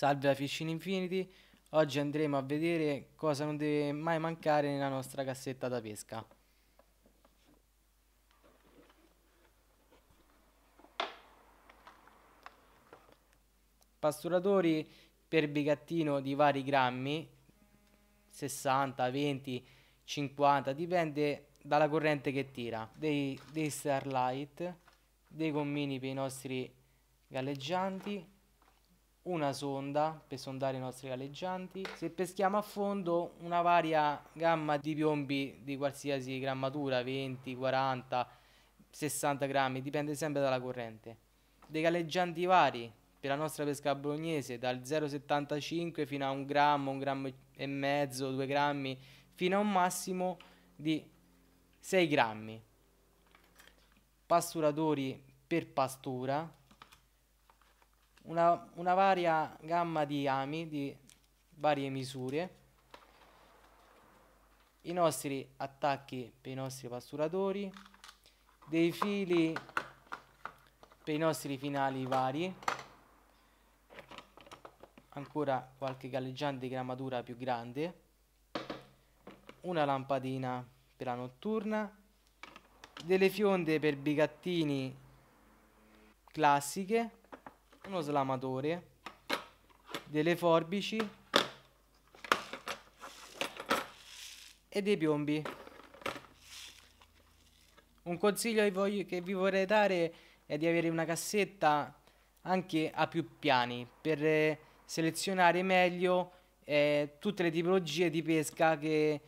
Salve a Fishing Infinity, oggi andremo a vedere cosa non deve mai mancare nella nostra cassetta da pesca. Pasturatori per bigattino di vari grammi, 60, 20, 50, dipende dalla corrente che tira, dei, dei starlight, dei gommini per i nostri galleggianti una sonda per sondare i nostri galleggianti. Se peschiamo a fondo una varia gamma di piombi di qualsiasi grammatura, 20, 40, 60 grammi, dipende sempre dalla corrente. Dei galleggianti vari, per la nostra pesca bolognese, dal 0,75 fino a un grammo, un grammo e mezzo, due grammi, fino a un massimo di 6 grammi. Pasturatori per pastura, una, una varia gamma di ami di varie misure, i nostri attacchi per i nostri pasturatori, dei fili per i nostri finali vari, ancora qualche galleggiante di grammatura più grande, una lampadina per la notturna, delle fionde per bigattini classiche, uno slamatore, delle forbici e dei piombi. Un consiglio che, voglio, che vi vorrei dare è di avere una cassetta anche a più piani per eh, selezionare meglio eh, tutte le tipologie di pesca che,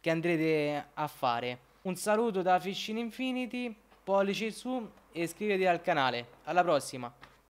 che andrete a fare. Un saluto da Fishing Infinity, pollice su e iscrivetevi al canale. Alla prossima!